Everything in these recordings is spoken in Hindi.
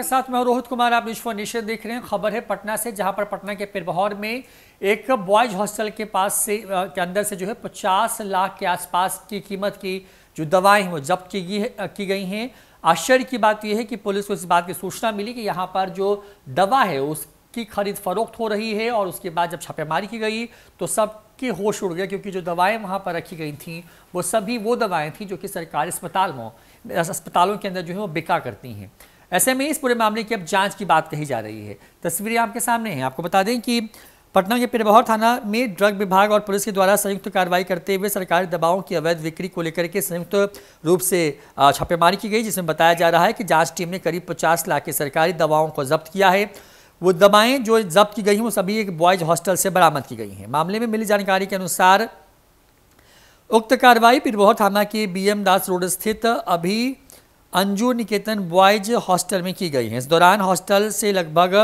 आपके साथ मैं रोहित कुमार आप विश्व नेशन देख रहे हैं खबर है पटना से जहां पर पटना के पिरबहौर में एक बॉयज हॉस्टल के पास से के अंदर से जो है 50 लाख के आसपास की कीमत की जो दवाएं हैं वो जब्त की गई की गई हैं आश्चर्य की बात यह है कि पुलिस को इस बात की सूचना मिली कि यहाँ पर जो दवा है उसकी खरीद फरोख्त हो रही है और उसके बाद जब छापेमारी की गई तो सब के होश उड़ गया क्योंकि जो दवाएं वहां पर रखी गई थी वो सभी वो दवाएं थी जो कि सरकारी अस्पताल में अस्पतालों के अंदर जो है वो बिका करती हैं ऐसे में इस पूरे मामले की अब जांच की बात कही जा रही है तस्वीरें आपके सामने हैं आपको बता दें कि पटना के पिरबहर थाना में ड्रग विभाग और पुलिस के द्वारा संयुक्त कार्रवाई करते हुए सरकारी दवाओं की अवैध बिक्री को लेकर के संयुक्त रूप से छापेमारी की गई जिसमें बताया जा रहा है कि जांच टीम ने करीब 50 लाख की सरकारी दवाओं को जब्त किया है वो दवाएं जो जब्त की गई हैं वो सभी एक बॉयज हॉस्टल से बरामद की गई हैं मामले में मिली जानकारी के अनुसार उक्त कार्रवाई पिरबहर थाना के बी दास रोड स्थित अभी अंजू निकेतन बॉयज हॉस्टल में की गई है इस दौरान हॉस्टल से लगभग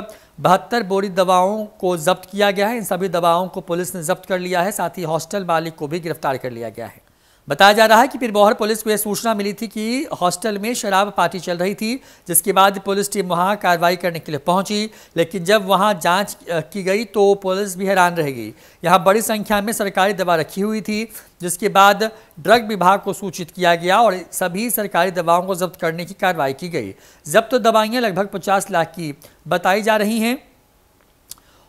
बहत्तर बोरी दवाओं को जब्त किया गया है इन सभी दवाओं को पुलिस ने जब्त कर लिया है साथ ही हॉस्टल मालिक को भी गिरफ्तार कर लिया गया है बताया जा रहा है कि पिरबौहर पुलिस को यह सूचना मिली थी कि हॉस्टल में शराब पार्टी चल रही थी जिसके बाद पुलिस टीम वहां कार्रवाई करने के लिए पहुंची लेकिन जब वहां जांच की गई तो पुलिस भी हैरान रह गई यहां बड़ी संख्या में सरकारी दवा रखी हुई थी जिसके बाद ड्रग विभाग को सूचित किया गया और सभी सरकारी दवाओं को जब्त करने की कार्रवाई की गई जब्त तो दवाइयाँ लगभग पचास लाख की बताई जा रही हैं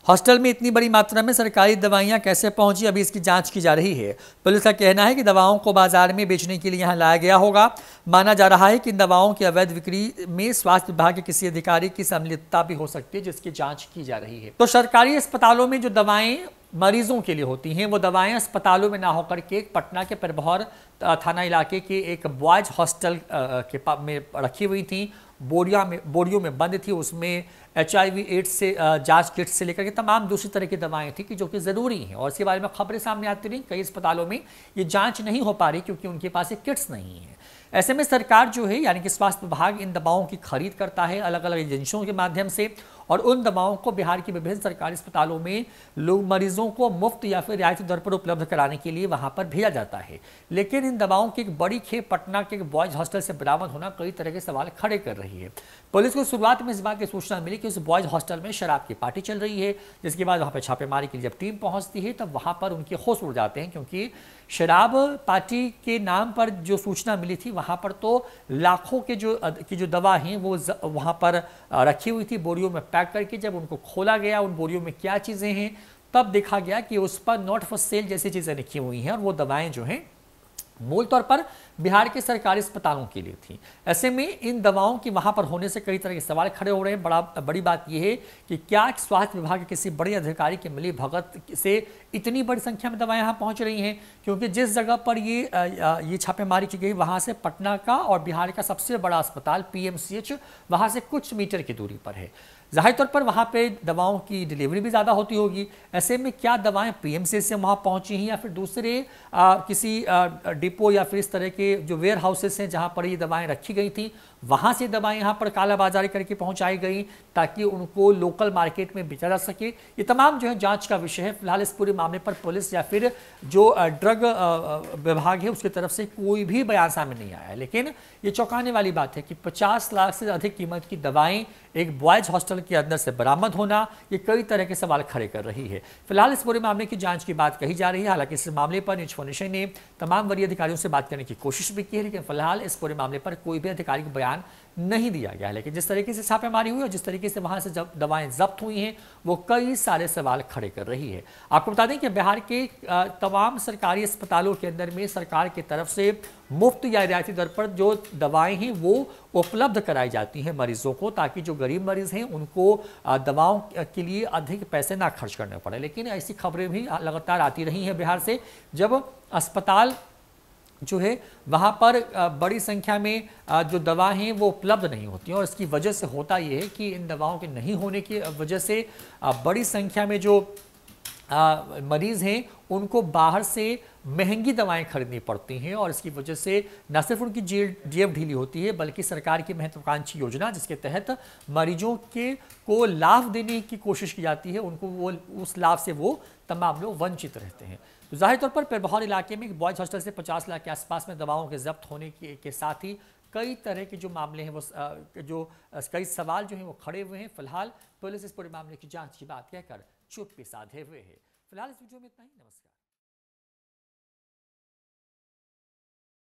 हॉस्टल में इतनी बड़ी मात्रा में सरकारी दवाइयां कैसे पहुंची अभी इसकी जांच की जा रही है पुलिस का कहना है कि दवाओं को बाजार में बेचने के लिए यहां लाया गया होगा माना जा रहा है कि इन दवाओं की अवैध बिक्री में स्वास्थ्य विभाग के किसी अधिकारी की सम्मिलितता भी हो सकती है जिसकी जाँच की जा रही है तो सरकारी अस्पतालों में जो दवाएं मरीजों के लिए होती हैं वो दवाएं अस्पतालों में ना होकर के पटना के परभौर थाना इलाके के एक बॉयज हॉस्टल के में रखी हुई थी बोरिया में बोरियो में बंद थी उसमें एच आई एड्स से जांच किट्स से लेकर के तमाम दूसरी तरह की दवाएं थी कि जो कि ज़रूरी हैं और इसके बारे में खबरें सामने आती रही कई अस्पतालों में ये जांच नहीं हो पा रही क्योंकि उनके पास ये किट्स नहीं हैं ऐसे में सरकार जो है यानी कि स्वास्थ्य विभाग इन दवाओं की खरीद करता है अलग अलग एजेंसियों के माध्यम से और उन दवाओं को बिहार की विभिन्न सरकारी अस्पतालों में लोग मरीजों को मुफ्त या फिर रियायती दर पर उपलब्ध कराने के लिए वहाँ पर भेजा जाता है लेकिन इन दवाओं की एक बड़ी खेप पटना के एक बॉयज़ हॉस्टल से बरामद होना कई तरह के सवाल खड़े कर रही है पुलिस को शुरुआत में इस बात की सूचना मिली कि उस बॉयज़ हॉस्टल में शराब की पार्टी चल रही है जिसके बाद वहाँ पर छापेमारी के लिए जब टीम पहुँचती है तब वहाँ पर उनके होश उड़ जाते हैं क्योंकि शराब पार्टी के नाम पर जो सूचना मिली थी वहाँ पर तो लाखों के जो की जो दवा हैं वो वहाँ पर रखी हुई थी बोरियों में पैक करके जब उनको खोला गया उन बोरियों में क्या चीज़ें हैं तब देखा गया कि उस पर नॉट फॉर सेल जैसी चीज़ें लिखी हुई हैं और वो दवाएँ जो हैं मूल तौर पर बिहार के सरकारी अस्पतालों के लिए थी ऐसे में इन दवाओं की वहां पर होने से कई तरह के सवाल खड़े हो रहे हैं बड़ा बड़ी बात यह है कि क्या स्वास्थ्य विभाग के किसी बड़े अधिकारी के मिली भगत से इतनी बड़ी संख्या में दवाएं यहाँ पहुंच रही हैं क्योंकि जिस जगह पर ये ये छापेमारी की गई वहाँ से पटना का और बिहार का सबसे बड़ा अस्पताल पी एम वहाँ से कुछ मीटर की दूरी पर है जाहिर तौर पर वहाँ पे दवाओं की डिलीवरी भी ज़्यादा होती होगी ऐसे में क्या दवाएं पीएमसी से वहाँ पहुँची हैं या फिर दूसरे आ, किसी डिपो या फिर इस तरह के जो वेयर हाउसेस हैं जहाँ पर ये दवाएं रखी गई थी वहाँ से दवाएं यहाँ पर कालाबाजारी करके पहुँचाई गई ताकि उनको लोकल मार्केट में बेचा जा सके ये तमाम जो है जांच का विषय है फिलहाल इस पूरे मामले पर पुलिस या फिर जो ड्रग विभाग है उसकी तरफ से कोई भी बयान सामने नहीं आया लेकिन ये चौंकाने वाली बात है कि पचास लाख से अधिक कीमत की दवाएँ एक बॉयज़ हॉस्टल के अंदर से बरामद होना ये कई तरह के सवाल खड़े कर रही है फिलहाल इस पूरे मामले की जांच की बात कही जा रही है हालांकि इस मामले पर न्यूज फाउंडेशन ने तमाम वरीय अधिकारियों से बात करने की कोशिश भी की है लेकिन फिलहाल इस पूरे मामले पर कोई भी आधिकारिक बयान नहीं दिया गया है लेकिन जिस तरीके से छापेमारी हुई और जिस तरीके से वहां से जब दवाएं जब्त हुई हैं वो कई सारे सवाल खड़े कर रही है आपको बता दें कि बिहार के तमाम सरकारी अस्पतालों के अंदर में सरकार की तरफ से मुफ्त या रियायती दर पर जो दवाएं हैं वो उपलब्ध कराई जाती हैं मरीजों को ताकि जो गरीब मरीज हैं उनको दवाओं के लिए अधिक पैसे ना खर्च करने पड़े लेकिन ऐसी खबरें भी लगातार आती रही हैं बिहार से जब अस्पताल जो है वहाँ पर बड़ी संख्या में जो दवा हैं वो उपलब्ध नहीं होती हैं और इसकी वजह से होता ये है कि इन दवाओं के नहीं होने की वजह से बड़ी संख्या में जो मरीज़ हैं उनको बाहर से महंगी दवाएं खरीदनी पड़ती हैं और इसकी वजह से न सिर्फ उनकी एफ ढीली होती है बल्कि सरकार की महत्वाकांक्षी योजना जिसके तहत मरीजों के को लाभ देने की कोशिश की जाती है उनको वो उस लाभ से वो तमाम लोग वंचित रहते हैं तो जाहिर तौर पर पेरबहौर इलाके में बॉयज हॉस्टल से पचास लाख के आसपास में दवाओं के जब्त होने के, के साथ ही कई तरह के जो मामले हैं वो जो कई सवाल जो हैं वो खड़े हुए हैं फिलहाल पुलिस इस पूरे मामले की जाँच की बात कहकर चुप के साधे हुए है फिलहाल इस वीडियो में इतना ही नमस्कार